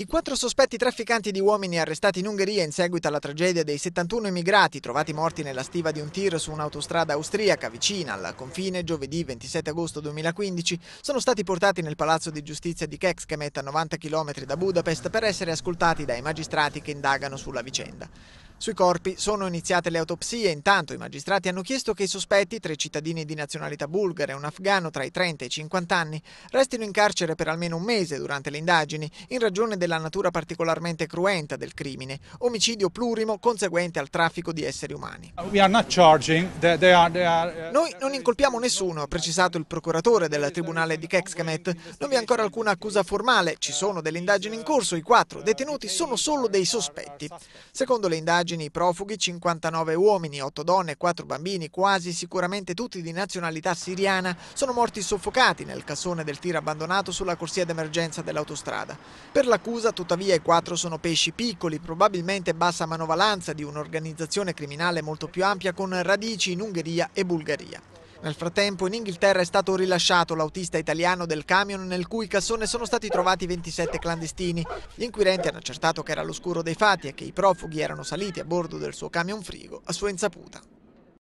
I quattro sospetti trafficanti di uomini arrestati in Ungheria in seguito alla tragedia dei 71 immigrati trovati morti nella stiva di un tir su un'autostrada austriaca vicina al confine giovedì 27 agosto 2015 sono stati portati nel palazzo di giustizia di Kexkemet a 90 km da Budapest per essere ascoltati dai magistrati che indagano sulla vicenda. Sui corpi sono iniziate le autopsie, intanto i magistrati hanno chiesto che i sospetti, tre cittadini di nazionalità bulgara e un afgano tra i 30 e i 50 anni, restino in carcere per almeno un mese durante le indagini, in ragione della natura particolarmente cruenta del crimine, omicidio plurimo conseguente al traffico di esseri umani. Uh, Noi non incolpiamo nessuno, ha precisato il procuratore del tribunale di Kekskemet. Non vi è ancora alcuna accusa formale, ci sono delle indagini in corso, i quattro detenuti sono solo dei sospetti. Secondo le indagini, i profughi 59 uomini, 8 donne e 4 bambini, quasi sicuramente tutti di nazionalità siriana, sono morti soffocati nel cassone del tir abbandonato sulla corsia d'emergenza dell'autostrada. Per l'accusa, tuttavia, i quattro sono pesci piccoli, probabilmente bassa manovalanza di un'organizzazione criminale molto più ampia con radici in Ungheria e Bulgaria. Nel frattempo in Inghilterra è stato rilasciato l'autista italiano del camion nel cui cassone sono stati trovati 27 clandestini. Gli inquirenti hanno accertato che era all'oscuro dei fatti e che i profughi erano saliti a bordo del suo camion frigo a sua insaputa.